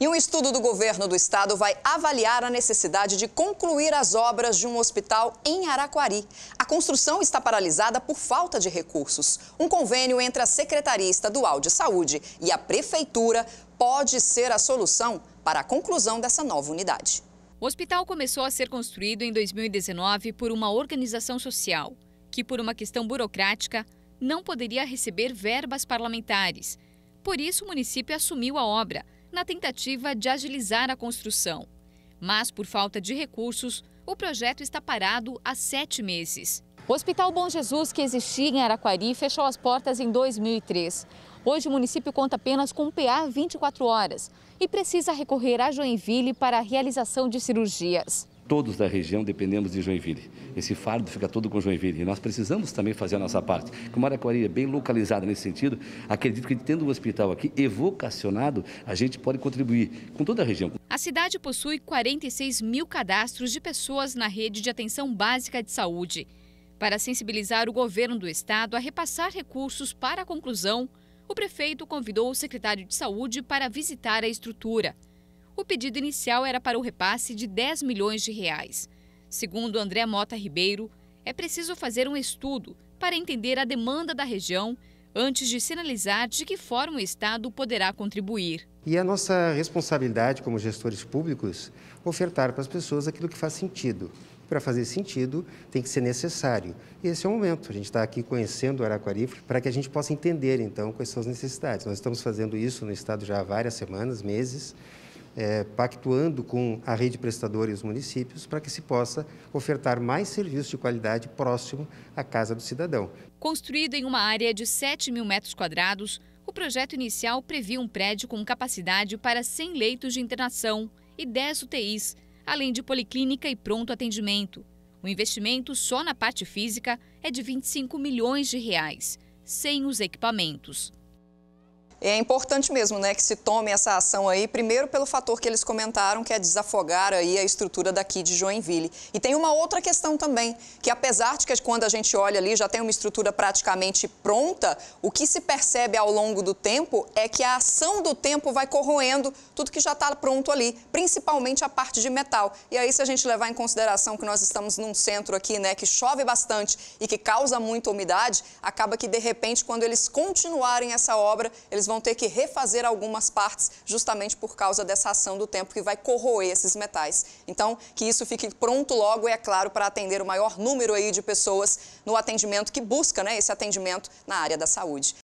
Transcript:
E um estudo do governo do estado vai avaliar a necessidade de concluir as obras de um hospital em Araquari. A construção está paralisada por falta de recursos. Um convênio entre a Secretaria Estadual de Saúde e a Prefeitura pode ser a solução para a conclusão dessa nova unidade. O hospital começou a ser construído em 2019 por uma organização social, que, por uma questão burocrática, não poderia receber verbas parlamentares. Por isso, o município assumiu a obra na tentativa de agilizar a construção. Mas, por falta de recursos, o projeto está parado há sete meses. O Hospital Bom Jesus, que existia em Araquari, fechou as portas em 2003. Hoje, o município conta apenas com um PA 24 horas e precisa recorrer a Joinville para a realização de cirurgias todos da região dependemos de Joinville. Esse fardo fica todo com Joinville. E nós precisamos também fazer a nossa parte. Como Araquari é bem localizada nesse sentido, acredito que tendo um hospital aqui evocacionado, a gente pode contribuir com toda a região. A cidade possui 46 mil cadastros de pessoas na rede de atenção básica de saúde. Para sensibilizar o governo do estado a repassar recursos para a conclusão, o prefeito convidou o secretário de saúde para visitar a estrutura. O pedido inicial era para o repasse de 10 milhões de reais. Segundo André Mota Ribeiro, é preciso fazer um estudo para entender a demanda da região antes de sinalizar de que forma o Estado poderá contribuir. E é a nossa responsabilidade como gestores públicos ofertar para as pessoas aquilo que faz sentido. Para fazer sentido, tem que ser necessário. E esse é o momento. A gente está aqui conhecendo o Araquari para que a gente possa entender, então, quais são as necessidades. Nós estamos fazendo isso no Estado já há várias semanas, meses é, pactuando com a rede prestadora e os municípios, para que se possa ofertar mais serviços de qualidade próximo à casa do cidadão. Construído em uma área de 7 mil metros quadrados, o projeto inicial previa um prédio com capacidade para 100 leitos de internação e 10 UTIs, além de policlínica e pronto atendimento. O investimento só na parte física é de 25 milhões de reais, sem os equipamentos. É importante mesmo, né, que se tome essa ação aí, primeiro pelo fator que eles comentaram, que é desafogar aí a estrutura daqui de Joinville. E tem uma outra questão também, que apesar de que quando a gente olha ali já tem uma estrutura praticamente pronta, o que se percebe ao longo do tempo é que a ação do tempo vai corroendo tudo que já está pronto ali, principalmente a parte de metal. E aí se a gente levar em consideração que nós estamos num centro aqui, né, que chove bastante e que causa muita umidade, acaba que de repente quando eles continuarem essa obra, eles vão ter que refazer algumas partes justamente por causa dessa ação do tempo que vai corroer esses metais. Então, que isso fique pronto logo, é claro, para atender o maior número aí de pessoas no atendimento que busca né, esse atendimento na área da saúde.